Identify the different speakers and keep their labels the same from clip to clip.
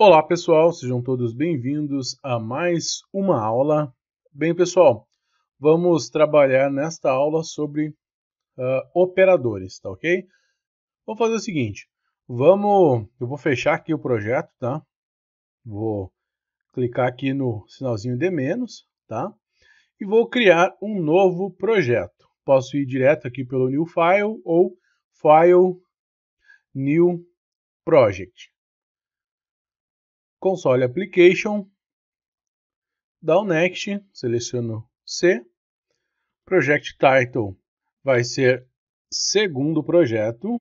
Speaker 1: Olá pessoal, sejam todos bem-vindos a mais uma aula. Bem pessoal, vamos trabalhar nesta aula sobre uh, operadores, tá ok? Vou fazer o seguinte, vamos, eu vou fechar aqui o projeto, tá? Vou clicar aqui no sinalzinho de menos, tá? E vou criar um novo projeto. Posso ir direto aqui pelo New File ou File New Project, console application, dá o next, seleciono C, project title vai ser segundo projeto,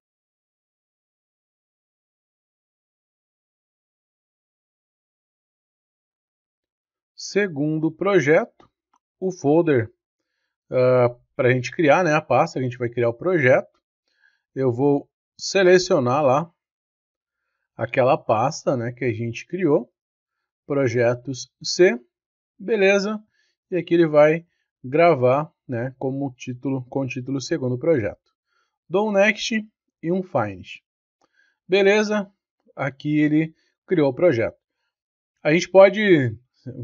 Speaker 1: segundo projeto, o folder uh, ah, para a gente criar né, a pasta, a gente vai criar o projeto, eu vou selecionar lá aquela pasta né, que a gente criou, projetos C, beleza, e aqui ele vai gravar né, como título, com título segundo projeto. Dou um next e um find. Beleza, aqui ele criou o projeto. A gente pode,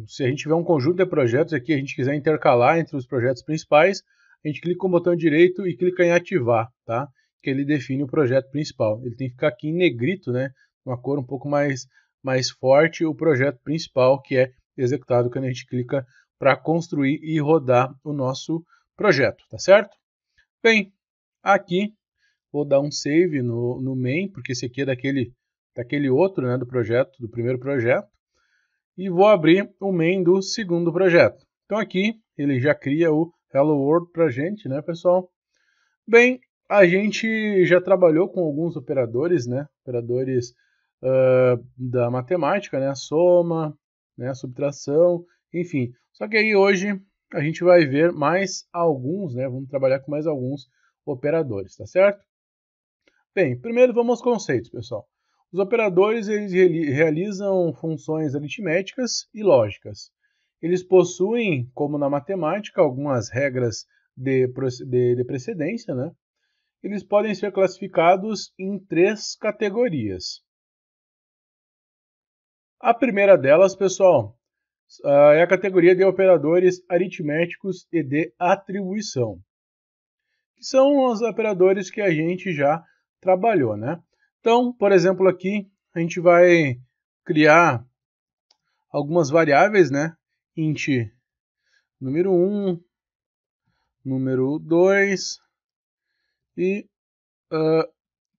Speaker 1: se a gente tiver um conjunto de projetos aqui, a gente quiser intercalar entre os projetos principais, a gente clica com o botão direito e clica em ativar, tá? Que ele define o projeto principal. Ele tem que ficar aqui em negrito, né? uma cor um pouco mais, mais forte, o projeto principal que é executado quando a gente clica para construir e rodar o nosso projeto, tá certo? Bem, aqui vou dar um save no, no main, porque esse aqui é daquele, daquele outro, né, do projeto, do primeiro projeto, e vou abrir o main do segundo projeto. Então aqui ele já cria o Hello World para a gente, né, pessoal? Bem, a gente já trabalhou com alguns operadores, né, operadores uh, da matemática, né? Soma, né? Subtração, enfim. Só que aí hoje a gente vai ver mais alguns, né? Vamos trabalhar com mais alguns operadores, tá certo? Bem, primeiro vamos aos conceitos, pessoal. Os operadores eles realizam funções aritméticas e lógicas. Eles possuem, como na matemática, algumas regras de, de, de precedência, né? Eles podem ser classificados em três categorias: a primeira delas, pessoal, ah, é a categoria de operadores aritméticos e de atribuição, que são os operadores que a gente já trabalhou, né? Então, por exemplo, aqui a gente vai criar algumas variáveis, né? int número 1, número 2 e, uh,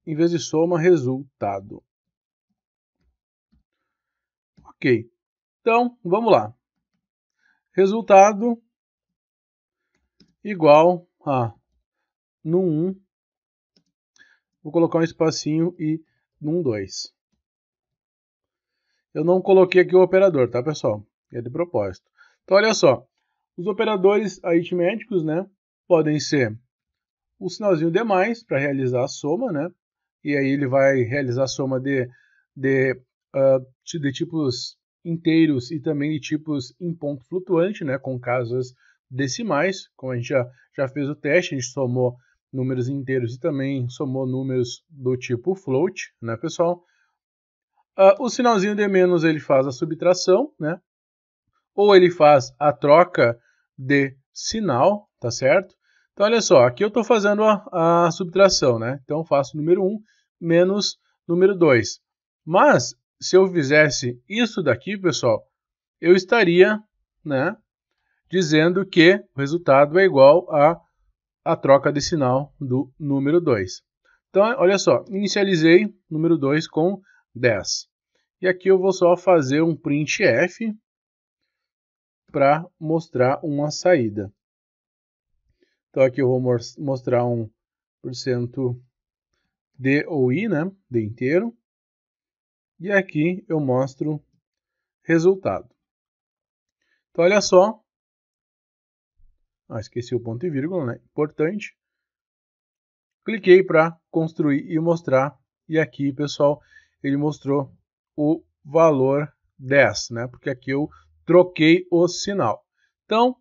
Speaker 1: em vez de soma, resultado. Ok. Então, vamos lá. Resultado igual a num 1. Vou colocar um espacinho e num 2. Eu não coloquei aqui o operador, tá, pessoal? É de propósito. Então, olha só. Os operadores aritméticos, né, podem ser o sinalzinho de mais para realizar a soma, né? E aí ele vai realizar a soma de, de uh, de tipos inteiros e também de tipos em ponto flutuante, né, com casas decimais, como a gente já, já fez o teste, a gente somou números inteiros e também somou números do tipo float, né, pessoal? Uh, o sinalzinho de menos ele faz a subtração, né? Ou ele faz a troca de sinal, tá certo? Então, olha só, aqui eu estou fazendo a, a, subtração, né? Então, faço número 1 menos número 2. Mas, se eu fizesse isso daqui, pessoal, eu estaria né, dizendo que o resultado é igual a a troca de sinal do número 2. Então, olha só, inicializei o número 2 com 10. E aqui eu vou só fazer um printf para mostrar uma saída. Então aqui eu vou mostrar um D ou I, né, D inteiro. E aqui eu mostro resultado. Então, olha só. Ah, esqueci o ponto e vírgula, né? Importante. Cliquei para construir e mostrar. E aqui, pessoal, ele mostrou o valor 10, né? Porque aqui eu troquei o sinal. Então,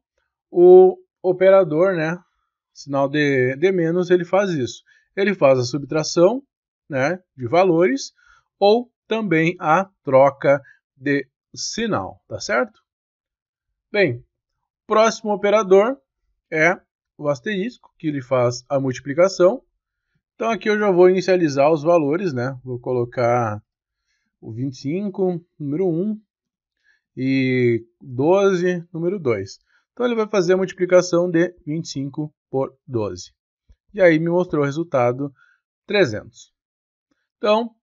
Speaker 1: o operador, né? Sinal de, de menos, ele faz isso. Ele faz a subtração né, de valores ou também a troca de sinal, tá certo? Bem, próximo operador é o asterisco, que ele faz a multiplicação. Então aqui eu já vou inicializar os valores, né? Vou colocar o 25, número 1, e 12, número 2. Então ele vai fazer a multiplicação de 25 por 12. E aí me mostrou o resultado 300. Então,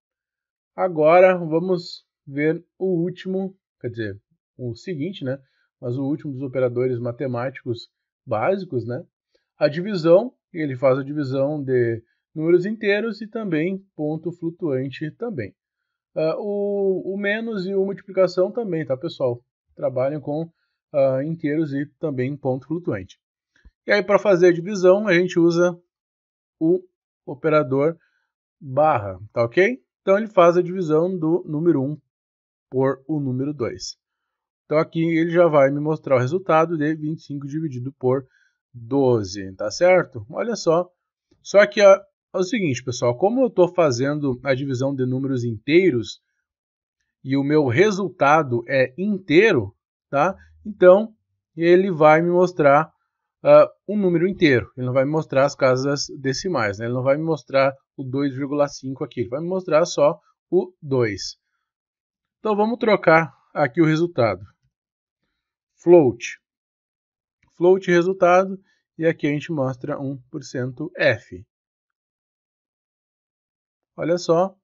Speaker 1: Agora vamos ver o último, quer dizer, o seguinte, né? Mas o último dos operadores matemáticos básicos, né? A divisão, ele faz a divisão de números inteiros e também ponto flutuante também. Uh, o, o, menos e o multiplicação também, tá, pessoal? Trabalham com uh, inteiros e também ponto flutuante. E aí, para fazer a divisão, a gente usa o operador barra, tá ok? Então ele faz a divisão do número 1 por o número 2. Então aqui ele já vai me mostrar o resultado de 25 dividido por 12, tá certo? Olha só. Só que é o seguinte, pessoal, como eu estou fazendo a divisão de números inteiros e o meu resultado é inteiro, tá? Então ele vai me mostrar uh, um número inteiro. Ele não vai me mostrar as casas decimais, né? ele não vai me mostrar o 2,5 aqui, ele vai me mostrar só o 2. Então vamos trocar aqui o resultado. Float. Float resultado, e aqui a gente mostra 1% F. Olha só.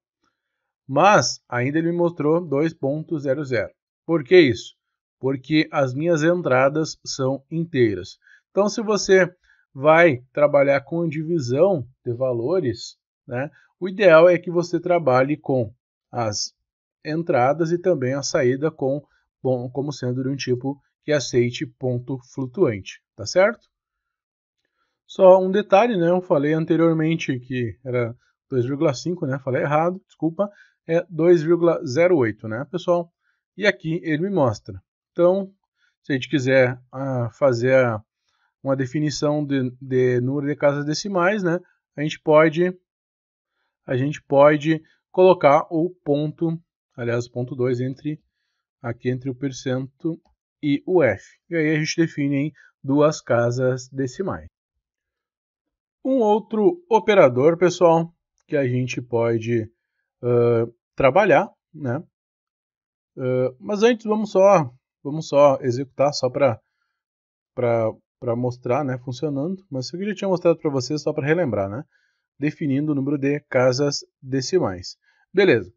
Speaker 1: Mas ainda ele me mostrou 2.00. Por que isso? Porque as minhas entradas são inteiras. Então, se você vai trabalhar com divisão de valores, né, o ideal é que você trabalhe com as entradas e também a saída com bom, como sendo de um tipo que aceite ponto flutuante, tá certo? Só um detalhe, né? Eu falei anteriormente que era 2,5, né? Falei errado, desculpa. É 2,08, né, pessoal? E aqui ele me mostra. Então, se a gente quiser ah, fazer a uma definição de, de número de casas decimais, né? A gente pode a gente pode colocar o ponto, aliás, o ponto 2 entre aqui entre o percento e o f. E aí a gente define em duas casas decimais. Um outro operador, pessoal, que a gente pode uh, trabalhar, né? Uh, mas antes vamos só vamos só executar só para para para mostrar, né, funcionando, mas o que eu já tinha mostrado para vocês só para relembrar, né, definindo o número de casas decimais. Beleza.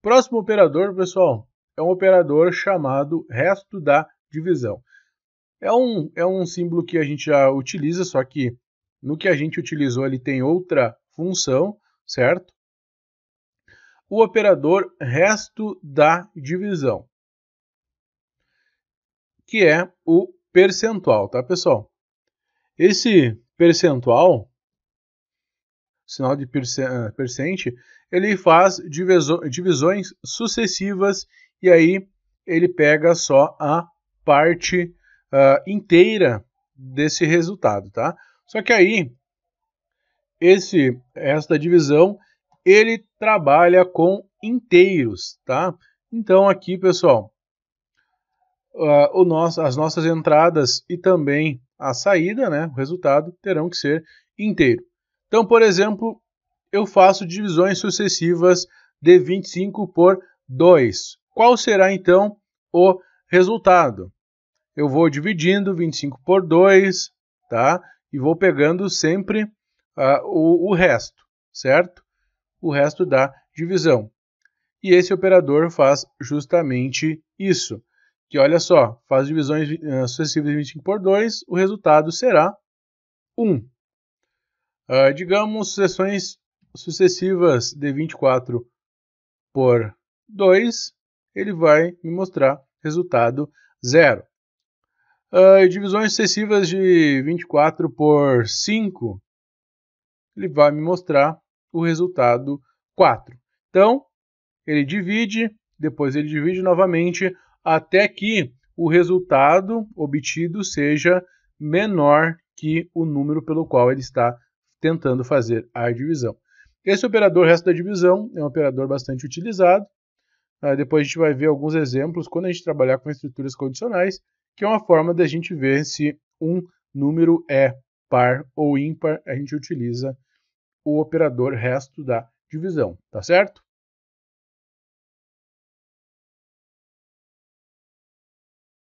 Speaker 1: Próximo operador, pessoal, é um operador chamado resto da divisão. É um, é um símbolo que a gente já utiliza, só que no que a gente utilizou ele tem outra função, certo? O operador resto da divisão, que é o percentual, tá pessoal? Esse percentual, sinal de eh, percente, ele faz divisões sucessivas e aí ele pega só a parte uh, inteira desse resultado, tá? Só que aí, esse, esta divisão, ele trabalha com inteiros, tá? Então aqui, pessoal, uh, o nosso, as nossas entradas e também a saída, né, o resultado, terão que ser inteiro. Então, por exemplo, eu faço divisões sucessivas de 25 por 2. Qual será então o resultado? Eu vou dividindo 25 por 2, tá? E vou pegando sempre uh, o, o resto, certo? O resto da divisão. E esse operador faz justamente isso que olha só, faz divisões uh, sucessivas de 25 por 2, o resultado será 1. Uh, ah, digamos, sucessões sucessivas de 24 por 2, ele vai me mostrar resultado 0. Uh, ah, divisões sucessivas de 24 por 5, ele vai me mostrar o resultado 4. Então, ele divide, depois ele divide novamente, até que o resultado obtido seja menor que o número pelo qual ele está tentando fazer a divisão. Esse operador resto da divisão é um operador bastante utilizado. Ah, depois a gente vai ver alguns exemplos quando a gente trabalhar com estruturas condicionais, que é uma forma da gente ver se um número é par ou ímpar, a gente utiliza o operador resto da divisão, tá certo?